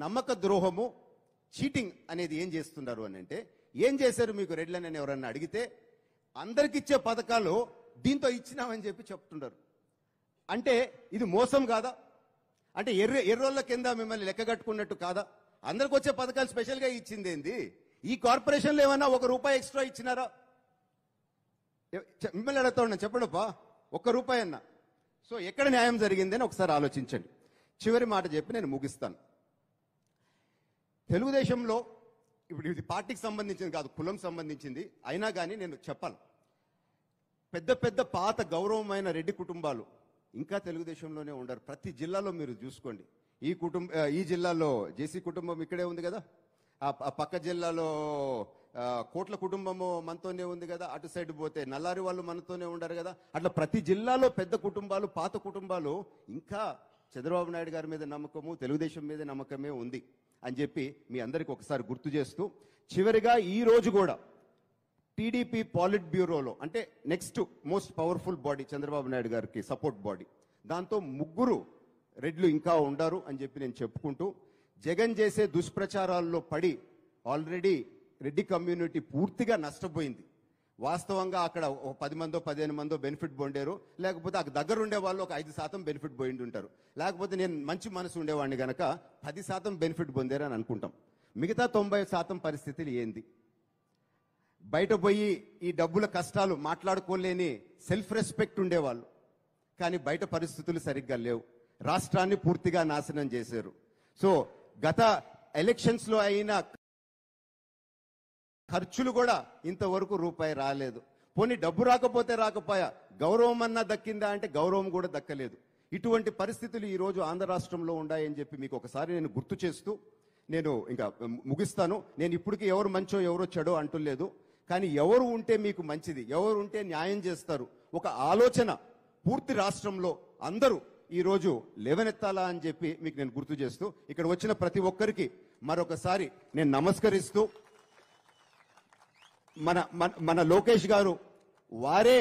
నమ్మక ద్రోహము చీటింగ్ అనేది ఏం చేస్తున్నారు అని అంటే ఏం చేశారు మీకు రెడ్లని అని ఎవరన్నా అడిగితే అందరికి ఇచ్చే పథకాలు దీంతో ఇచ్చినామని చెప్పి చెప్తున్నారు అంటే ఇది మోసం కాదా అంటే ఎర్ర ఎర్రోళ్ళ కింద మిమ్మల్ని లెక్క కట్టుకున్నట్టు కాదా అందరికి వచ్చే పథకాలు స్పెషల్గా ఇచ్చింది ఏంది ఈ కార్పొరేషన్లో ఏమన్నా ఒక రూపాయి ఎక్స్ట్రా ఇచ్చినారా మిమ్మల్ని అడుగుతా ఉన్నా చెప్పడప్పా ఒక్క రూపాయి అన్నా సో ఎక్కడ న్యాయం జరిగిందని ఒకసారి ఆలోచించండి చివరి మాట చెప్పి నేను ముగిస్తాను తెలుగుదేశంలో ఇప్పుడు ఇది పార్టీకి సంబంధించింది కాదు కులం సంబంధించింది అయినా కానీ నేను చెప్పాలి పెద్ద పెద్ద పాత గౌరవమైన రెడ్డి కుటుంబాలు ఇంకా తెలుగుదేశంలోనే ఉండరు ప్రతి జిల్లాలో మీరు చూసుకోండి ఈ కుటుంబ ఈ జిల్లాలో జేసీ కుటుంబం ఇక్కడే ఉంది కదా ఆ పక్క జిల్లాలో కోట్ల కుటుంబము మనతోనే ఉంది కదా అటు సైడ్ పోతే నల్లారి వాళ్ళు మనతోనే ఉండరు కదా అట్లా ప్రతి జిల్లాలో పెద్ద కుటుంబాలు పాత కుటుంబాలు ఇంకా చంద్రబాబు నాయుడు గారి మీద నమ్మకము తెలుగుదేశం మీద నమ్మకమే ఉంది అని చెప్పి మీ అందరికి ఒకసారి గుర్తు చేస్తూ చివరిగా ఈ రోజు కూడా టీడీపీ పాలిట్ బ్యూరోలో అంటే next most powerful body Chandrababu Naidu గారికి సపోర్ట్ బాడీ దాంతో ముగ్గురు రెడ్లు ఇంకా ఉండారు అని చెప్పి నేను చెప్పుకుంటూ జగన్ చేసే దుష్ప్రచారాల్లో పడి ఆల్రెడీ రెడ్డి కమ్యూనిటీ పూర్తిగా నష్టపోయింది వాస్తవంగా అక్కడ ఒక పది మందో పదిహేను మందో బెనిఫిట్ పొందారు లేకపోతే అక్కడ దగ్గర ఉండే వాళ్ళు ఒక ఐదు శాతం బెనిఫిట్ పోయిండి ఉంటారు లేకపోతే నేను మంచి మనసు ఉండేవాడిని గనక పది శాతం బెనిఫిట్ పొందారు అని అనుకుంటాం మిగతా తొంభై శాతం పరిస్థితులు ఏంది బయట పోయి ఈ డబ్బుల కష్టాలు మాట్లాడుకోలేని సెల్ఫ్ రెస్పెక్ట్ ఉండేవాళ్ళు కానీ బయట పరిస్థితులు సరిగ్గా లేవు రాష్ట్రాన్ని పూర్తిగా నాశనం చేశారు సో గత ఎలక్షన్స్లో అయినా ఖర్చులు కూడా ఇంతవరకు రూపాయి రాలేదు పోనీ డబ్బు రాకపోతే రాకపోయా గౌరవం అన్నా దక్కిందా అంటే గౌరవం కూడా దక్కలేదు ఇటువంటి పరిస్థితులు ఈరోజు ఆంధ్ర రాష్ట్రంలో ఉన్నాయని చెప్పి మీకు ఒకసారి నేను గుర్తు చేస్తూ నేను ఇంకా ముగిస్తాను నేను ఇప్పటికీ ఎవరు మంచో ఎవరో చెడో అంటులేదు కానీ ఎవరు ఉంటే మీకు మంచిది ఎవరు ఉంటే న్యాయం చేస్తారు ఒక ఆలోచన పూర్తి రాష్ట్రంలో అందరూ ఈరోజు లేవనెత్తాలా అని చెప్పి మీకు నేను గుర్తు చేస్తూ ఇక్కడ వచ్చిన ప్రతి ఒక్కరికి మరొకసారి నేను నమస్కరిస్తూ మన మన లోకేష్ గారు వారే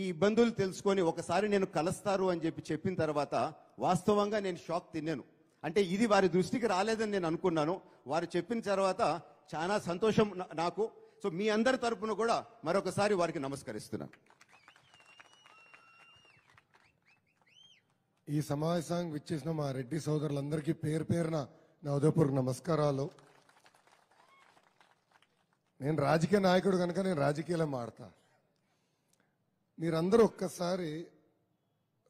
ఈ ఇబ్బందులు తెలుసుకొని ఒకసారి నేను కలుస్తారు అని చెప్పి చెప్పిన తర్వాత వాస్తవంగా నేను షాక్ తిన్నాను అంటే ఇది వారి దృష్టికి రాలేదని నేను అనుకున్నాను వారు చెప్పిన తర్వాత చాలా సంతోషం నాకు సో మీ అందరి తరపున కూడా మరొకసారి వారికి నమస్కరిస్తున్నాను ఈ సమావేశానికి విచ్చేసిన మా రెడ్డి సోదరులందరికీ పేరు పేరున నా ఉదయపూర్వక నమస్కారాలు నేను రాజకీయ నాయకుడు కనుక నేను రాజకీయాలే మాడతా మీరందరూ ఒక్కసారి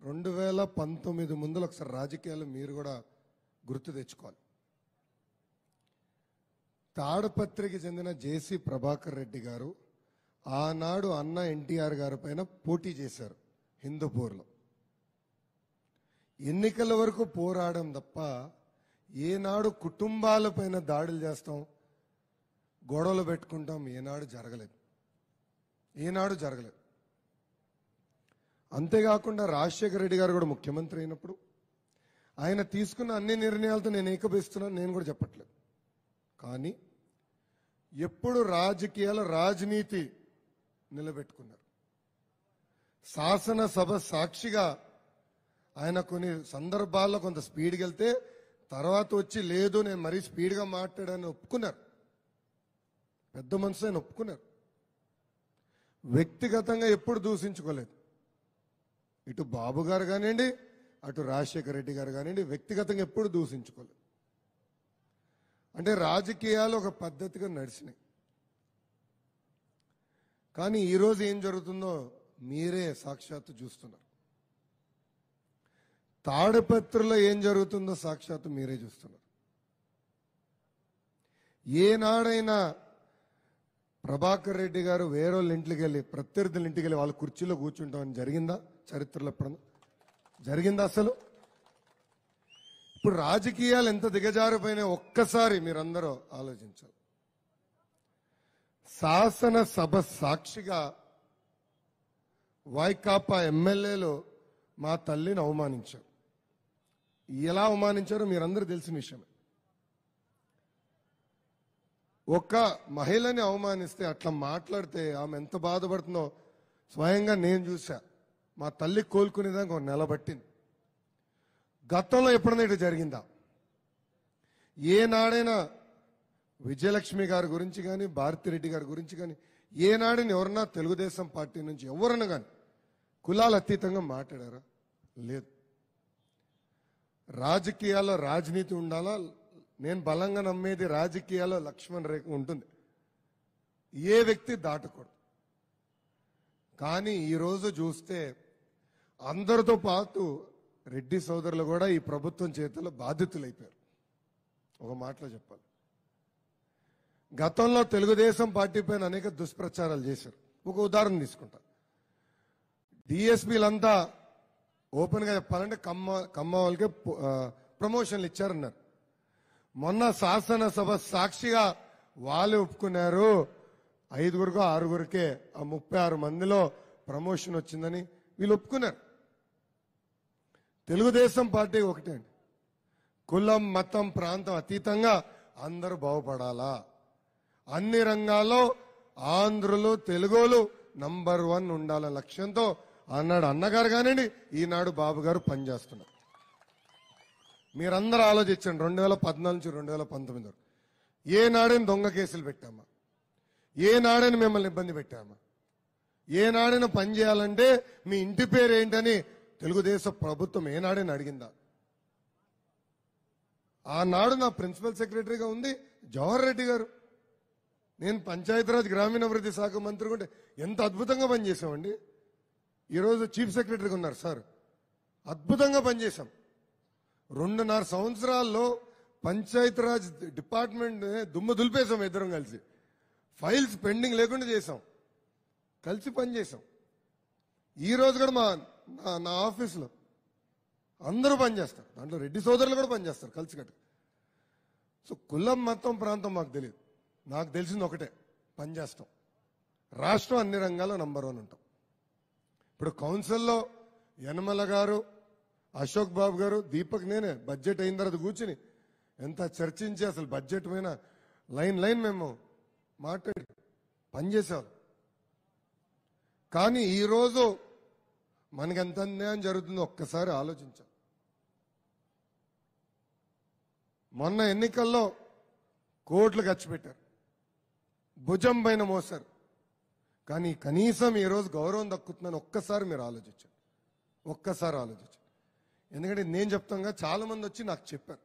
రెండు వేల పంతొమ్మిది ముందులు ఒకసారి రాజకీయాలు మీరు కూడా గుర్తు తెచ్చుకోవాలి తాడపత్రికి చెందిన జేసీ ప్రభాకర్ రెడ్డి గారు ఆనాడు అన్న ఎన్టీఆర్ గారి పైన పోటీ చేశారు హిందూపూర్లో ఎన్నికల వరకు పోరాడడం తప్ప ఏనాడు కుటుంబాలపైన దాడులు చేస్తాం గొడవలు పెట్టుకుంటాం ఏనాడు జరగలేదు ఏనాడు జరగలేదు అంతేకాకుండా రాజశేఖర రెడ్డి గారు కూడా ముఖ్యమంత్రి అయినప్పుడు ఆయన తీసుకున్న అన్ని నిర్ణయాలతో నేను ఏకపిస్తున్నాను నేను కూడా చెప్పట్లేదు కానీ ఎప్పుడు రాజకీయాల రాజనీతి నిలబెట్టుకున్నారు శాసనసభ సాక్షిగా ఆయన కొన్ని సందర్భాల్లో కొంత స్పీడ్కి వెళ్తే తర్వాత వచ్చి లేదు నేను మరీ స్పీడ్గా మాట్లాడాను ఒప్పుకున్నారు పెద్ద మనసు ఒప్పుకున్నారు వ్యక్తిగతంగా ఎప్పుడు దూషించుకోలేదు ఇటు బాబు గారు కానివ్వండి అటు రాజశేఖర రెడ్డి గారు కానివ్వండి వ్యక్తిగతంగా ఎప్పుడు దూషించుకోలేదు అంటే రాజకీయాలు ఒక పద్ధతిగా నడిచినాయి కానీ ఈరోజు ఏం జరుగుతుందో మీరే సాక్షాత్తు చూస్తున్నారు తాడపత్రిలో ఏం జరుగుతుందో సాక్షాత్తు మీరే చూస్తున్నారు ఏనాడైనా ప్రభాకర్ రెడ్డి గారు వేరే ఇంటికి వెళ్ళి ప్రత్యర్థుల ఇంటికి వెళ్ళి వాళ్ళ కుర్చీలో కూర్చుంటామని జరిగిందా చరిత్రలో ఎప్పుడన్నా జరిగిందా అసలు ఇప్పుడు రాజకీయాలు ఎంత దిగజారిపోయినా ఒక్కసారి మీరందరూ ఆలోచించాలి శాసనసభ సాక్షిగా వైకాపా ఎమ్మెల్యేలు మా తల్లిని అవమానించారు ఎలా అవమానించారో మీరందరూ తెలిసిన విషయమే ఒక్క మహిళని అవమానిస్తే అట్లా మాట్లాడితే ఆమె ఎంత బాధపడుతుందో స్వయంగా నేను చూసా మా తల్లి కోలుకునేదానికి ఒక నెల పట్టింది గతంలో ఎప్పుడన్నా ఇటు జరిగిందా ఏనాడైనా విజయలక్ష్మి గారి గురించి కానీ భారతిరెడ్డి గారి గురించి కానీ ఏనాడని ఎవరన్నా తెలుగుదేశం పార్టీ నుంచి ఎవరన్నా కానీ కులాల అతీతంగా మాట్లాడారా లేదు రాజకీయాల్లో రాజనీతి ఉండాలా నేను బలంగా నమ్మేది రాజకీయాల్లో లక్ష్మణ్ రేఖ ఉంటుంది ఏ వ్యక్తి దాటకూడదు కానీ ఈరోజు చూస్తే అందరితో పాటు రెడ్డి సోదరులు కూడా ఈ ప్రభుత్వం చేతిలో బాధితులైపోయారు ఒక మాటలో చెప్పాలి గతంలో తెలుగుదేశం పార్టీ పైన అనేక దుష్ప్రచారాలు చేశారు ఒక ఉదాహరణ తీసుకుంటా డిఎస్పీలంతా ఓపెన్గా చెప్పాలంటే కమ్మ కమ్మ వాళ్ళకి ప్రమోషన్లు ఇచ్చారన్నారు మొన్న శాసనసభ సాక్షిగా వాళ్ళు ఒప్పుకున్నారు ఐదుగురుగా ఆరుగురికే ఆ ముప్పై ఆరు మందిలో ప్రమోషన్ వచ్చిందని వీళ్ళు ఒప్పుకున్నారు తెలుగుదేశం పార్టీ ఒకటే అండి కులం మతం ప్రాంతం అతీతంగా అందరూ బాగుపడాలా అన్ని రంగాల్లో ఆంధ్రులు తెలుగులు నంబర్ వన్ ఉండాలనే లక్ష్యంతో అన్నాడు అన్నగారు కానివ్వండి ఈనాడు బాబు గారు పనిచేస్తున్నారు మీరందరూ ఆలోచించండి రెండు వేల పద్నాలుగు నుంచి రెండు వేల పంతొమ్మిది వరకు ఏ నాడైనా దొంగ కేసులు పెట్టామా ఏ నాడైనా మిమ్మల్ని ఇబ్బంది పెట్టామా ఏ నాడైనా పని చేయాలంటే మీ ఇంటి పేరు ఏంటని తెలుగుదేశం ప్రభుత్వం ఏ నాడైనా అడిగిందా ఆనాడు నా ప్రిన్సిపల్ సెక్రటరీగా ఉంది జవహర్ రెడ్డి గారు నేను పంచాయతీరాజ్ గ్రామీణాభివృద్ధి శాఖ మంత్రి ఉంటే ఎంత అద్భుతంగా పనిచేసామండి ఈరోజు చీఫ్ సెక్రటరీగా ఉన్నారు సార్ అద్భుతంగా పనిచేశాం రెండున్నర సంవత్సరాల్లో పంచాయతీరాజ్ డిపార్ట్మెంట్ దుమ్ము దులిపేశాం ఇద్దరం కలిసి ఫైల్స్ పెండింగ్ లేకుండా చేసాం కలిసి పనిచేసాం ఈరోజు కూడా మా నా ఆఫీస్లో అందరూ పనిచేస్తారు దాంట్లో రెడ్డి సోదరులు కూడా పనిచేస్తారు కలిసి కట్ట సో కులం మొత్తం ప్రాంతం మాకు తెలియదు నాకు తెలిసింది ఒకటే పనిచేస్తాం రాష్ట్రం అన్ని రంగాల్లో నంబర్ వన్ ఉంటాం ఇప్పుడు కౌన్సిల్లో యనమల గారు అశోక్ బాబు గారు దీపక్ నేనే బడ్జెట్ అయిన తర్వాత కూర్చుని ఎంత చర్చించి అసలు బడ్జెట్ పైన లైన్ లైన్ మేము మాట్లాడి పనిచేసాం కానీ ఈరోజు మనకి ఎంత అన్యాయం జరుగుతుందో ఒక్కసారి ఆలోచించాం మొన్న ఎన్నికల్లో కోట్లు ఖర్చు పెట్టారు భుజం పైన మోసారు కానీ కనీసం ఈరోజు గౌరవం దక్కుతుందని ఒక్కసారి మీరు ఆలోచించారు ఒక్కసారి ఆలోచించారు ఎందుకంటే నేను చెప్తాగా మంది వచ్చి నాకు చెప్పారు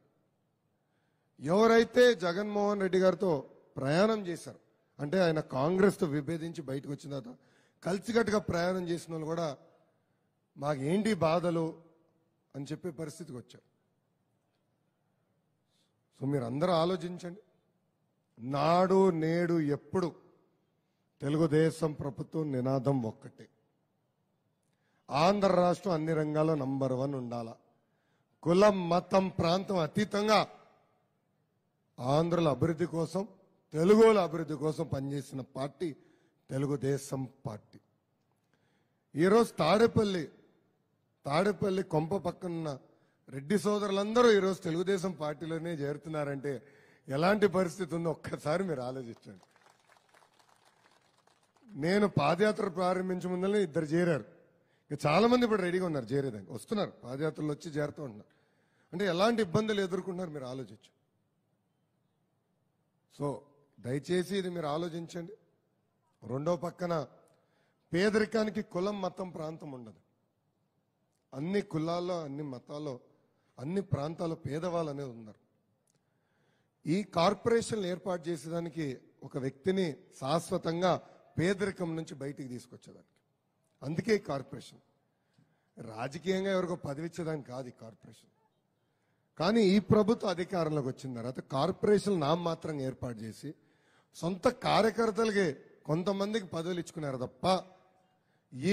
ఎవరైతే జగన్మోహన్ రెడ్డి గారితో ప్రయాణం చేశారు అంటే ఆయన కాంగ్రెస్తో విభేదించి బయటకు వచ్చిన తర్వాత కలిసికట్టుగా ప్రయాణం చేసిన వాళ్ళు కూడా మాకేంటి బాధలు అని చెప్పే పరిస్థితికి వచ్చారు సో మీరు అందరూ ఆలోచించండి నాడు నేడు ఎప్పుడు తెలుగుదేశం ప్రభుత్వం నినాదం ఒక్కటే ఆంధ్ర రాష్ట్రం అన్ని రంగాల్లో నంబర్ వన్ ఉండాల కులం మతం ప్రాంతం అతీతంగా ఆంధ్రుల అభివృద్ధి కోసం తెలుగుల అభివృద్ధి కోసం పనిచేసిన పార్టీ తెలుగుదేశం పార్టీ ఈరోజు తాడేపల్లి తాడేపల్లి కొంప ఉన్న రెడ్డి సోదరులందరూ ఈరోజు తెలుగుదేశం పార్టీలోనే చేరుతున్నారంటే ఎలాంటి పరిస్థితి ఉందో ఒక్కసారి మీరు ఆలోచించండి నేను పాదయాత్ర ప్రారంభించే ముందరనే ఇద్దరు చేరారు ఇంకా చాలామంది ఇప్పుడు రెడీగా ఉన్నారు చేరేదానికి వస్తున్నారు పాదయాత్రలు వచ్చి చేరుతూ ఉంటున్నారు అంటే ఎలాంటి ఇబ్బందులు ఎదుర్కొంటున్నారు మీరు ఆలోచించు సో దయచేసి ఇది మీరు ఆలోచించండి రెండో పక్కన పేదరికానికి కులం మతం ప్రాంతం ఉండదు అన్ని కులాల్లో అన్ని మతాల్లో అన్ని ప్రాంతాల్లో పేదవాళ్ళు అనేది ఉన్నారు ఈ కార్పొరేషన్లు ఏర్పాటు చేసేదానికి ఒక వ్యక్తిని శాశ్వతంగా పేదరికం నుంచి బయటికి తీసుకొచ్చేదానికి అందుకే కార్పొరేషన్ రాజకీయంగా ఎవరికో పదవిచ్చేదాన్ని కాదు ఈ కార్పొరేషన్ కానీ ఈ ప్రభుత్వ అధికారంలోకి వచ్చిన తర్వాత కార్పొరేషన్ మాత్రం ఏర్పాటు చేసి సొంత కార్యకర్తలకి కొంతమందికి పదవులు ఇచ్చుకున్నారు తప్ప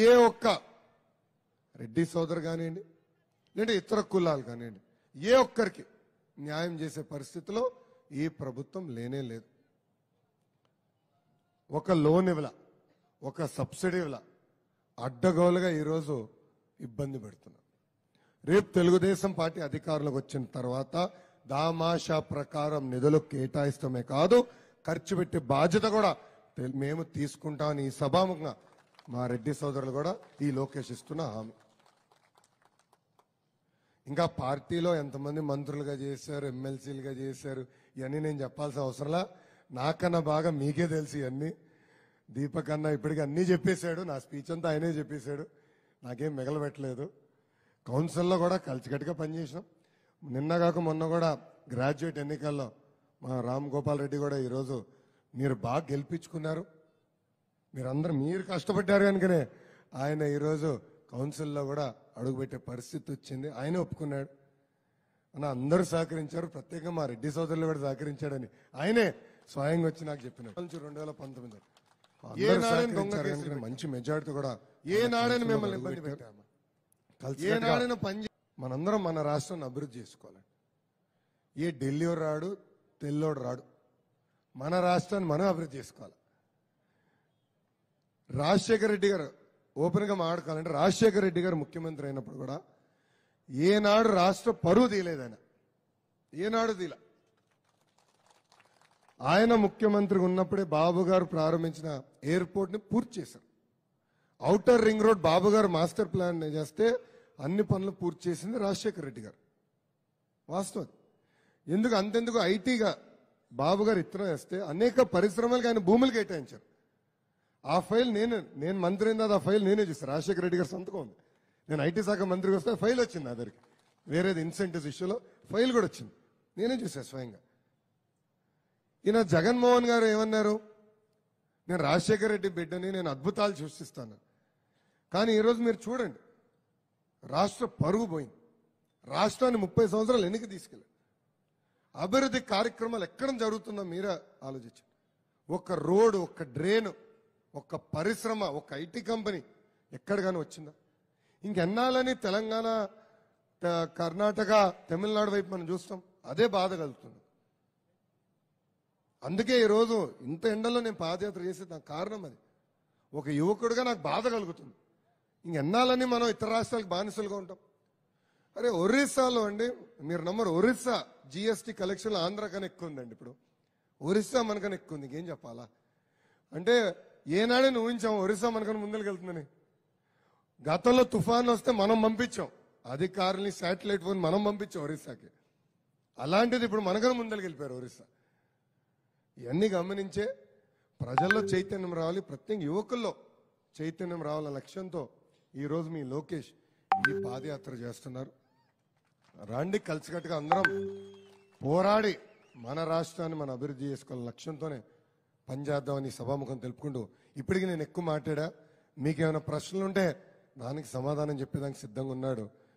ఏ ఒక్క రెడ్డి సోదరు కానివ్వండి లేదా ఇతర కులాలు కానివ్వండి ఏ ఒక్కరికి న్యాయం చేసే పరిస్థితిలో ఈ ప్రభుత్వం లేనే లేదు ఒక లోన్ ఇవ్వలా ఒక సబ్సిడీ ఇవ్వలా అడ్డగోలుగా ఈరోజు ఇబ్బంది పెడుతున్నాం రేపు తెలుగుదేశం పార్టీ అధికారులకు వచ్చిన తర్వాత దామాషా ప్రకారం నిధులు కేటాయిస్తమే కాదు ఖర్చు పెట్టే బాధ్యత కూడా మేము తీసుకుంటామని ఈ సభాముఖంగా మా రెడ్డి సోదరులు కూడా ఈ లోకేష్ ఇస్తున్న హామీ ఇంకా పార్టీలో ఎంతమంది మంత్రులుగా చేశారు ఎమ్మెల్సీలుగా చేశారు ఇవన్నీ నేను చెప్పాల్సిన అవసరంలా నాకన్నా బాగా మీకే తెలుసు ఇవన్నీ దీపక్ అన్న ఇప్పటికీ అన్నీ చెప్పేశాడు నా స్పీచ్ అంతా ఆయనే చెప్పేశాడు నాకేం మిగలబెట్టలేదు కౌన్సిల్లో కూడా కలిసికట్టుగా పనిచేసినాం నిన్న కాక మొన్న కూడా గ్రాడ్యుయేట్ ఎన్నికల్లో మా రామ్ గోపాల్ రెడ్డి కూడా ఈరోజు మీరు బాగా గెలిపించుకున్నారు మీరందరూ మీరు కష్టపడ్డారు కనుకనే ఆయన ఈరోజు కౌన్సిల్లో కూడా అడుగుపెట్టే పరిస్థితి వచ్చింది ఆయన ఒప్పుకున్నాడు అన్న అందరూ సహకరించారు ప్రత్యేకంగా మా రెడ్డి సోదరులు కూడా సహకరించాడని ఆయనే స్వయంగా వచ్చి నాకు చెప్పినారు రెండు వేల పంతొమ్మిది ఏ నాడని మంచి మెజారిటీ కూడా ఏ నాడని మిమ్మల్ని ఇబ్బంది పెట్టాము ఏ పని మనందరం మన రాష్ట్రాన్ని అభివృద్ధి చేసుకోవాలి ఏ ఢిల్లీ రాడు తెల్లోడు రాడు మన రాష్ట్రాన్ని మనం అభివృద్ధి చేసుకోవాలి రాజశేఖర రెడ్డి గారు ఓపెన్గా మాట్లాడుకోవాలంటే రాజశేఖర రెడ్డి గారు ముఖ్యమంత్రి అయినప్పుడు కూడా ఏనాడు రాష్ట్ర పరువు తీయలేదు ఆయన ఏనాడు తీలా ఆయన ముఖ్యమంత్రి ఉన్నప్పుడే బాబు గారు ప్రారంభించిన ఎయిర్పోర్ట్ని పూర్తి చేశారు అవుటర్ రింగ్ రోడ్ బాబు గారు మాస్టర్ ప్లాన్ చేస్తే అన్ని పనులు పూర్తి చేసింది రాజశేఖర రెడ్డి గారు వాస్తవం ఎందుకు అంతెందుకు ఐటీగా బాబు గారు ఇతర వేస్తే అనేక పరిశ్రమలకు ఆయన భూములు కేటాయించారు ఆ ఫైల్ నేను నేను మంత్రి అయిన ఆ ఫైల్ నేనే చూస్తాను రాజశేఖర రెడ్డి గారు సంతకం ఉంది నేను ఐటీ శాఖ మంత్రికి వస్తే ఫైల్ వచ్చింది నా దగ్గరికి వేరేది ఇన్సెంటివ్స్ ఇష్యూలో ఫైల్ కూడా వచ్చింది నేనే చూసాను స్వయంగా ఈయన జగన్మోహన్ గారు ఏమన్నారు నేను రాజశేఖర రెడ్డి బిడ్డని నేను అద్భుతాలు సృష్టిస్తాను కానీ ఈరోజు మీరు చూడండి రాష్ట్ర పరుగు పోయింది రాష్ట్రాన్ని ముప్పై సంవత్సరాలు ఎన్నిక తీసుకెళ్ళారు అభివృద్ధి కార్యక్రమాలు ఎక్కడ జరుగుతుందో మీరే ఆలోచించండి ఒక్క రోడ్ ఒక్క డ్రైన్ ఒక్క పరిశ్రమ ఒక ఐటీ కంపెనీ ఎక్కడిగానే వచ్చిందా ఇంకెన్నాళ్ళని తెలంగాణ కర్ణాటక తమిళనాడు వైపు మనం చూస్తాం అదే బాధ కలుగుతుంది అందుకే ఈరోజు ఇంత ఎండలో నేను పాదయాత్ర చేసే దానికి కారణం అది ఒక యువకుడిగా నాకు బాధ కలుగుతుంది ఎన్నాలని మనం ఇతర రాష్ట్రాలకు బానిసలుగా ఉంటాం అరే ఒరిస్సాలో అండి మీరు నమ్మరు ఒరిస్సా జిఎస్టీ కలెక్షన్లు ఆంధ్ర కన్నా ఎక్కువ ఉందండి ఇప్పుడు ఒరిస్సా మనకన్నా ఎక్కువ ఉంది ఇంకేం చెప్పాలా అంటే నువ్వు ఊహించాం ఒరిస్సా మనకన్నా ముందరికి వెళ్తుందని గతంలో తుఫాన్ వస్తే మనం పంపించాం అధికారుల్ని శాటిలైట్ ఫోన్ మనం పంపించాం ఒరిస్సాకి అలాంటిది ఇప్పుడు మనకన్నా ముందరికి వెళ్ళిపోయారు ఒరిస్సా ఇవన్నీ గమనించే ప్రజల్లో చైతన్యం రావాలి ప్రత్యేక యువకుల్లో చైతన్యం రావాల లక్ష్యంతో ఈరోజు మీ లోకేష్ ఈ పాదయాత్ర చేస్తున్నారు రాండి కలిసికట్టుగా అందరం పోరాడి మన రాష్ట్రాన్ని మనం అభివృద్ధి చేసుకోవాల లక్ష్యంతోనే పనిచేద్దామని సభాముఖం తెలుపుకుంటూ ఇప్పటికి నేను ఎక్కువ మాట్లాడా మీకేమైనా ప్రశ్నలు ఉంటే దానికి సమాధానం చెప్పేదానికి సిద్ధంగా ఉన్నాడు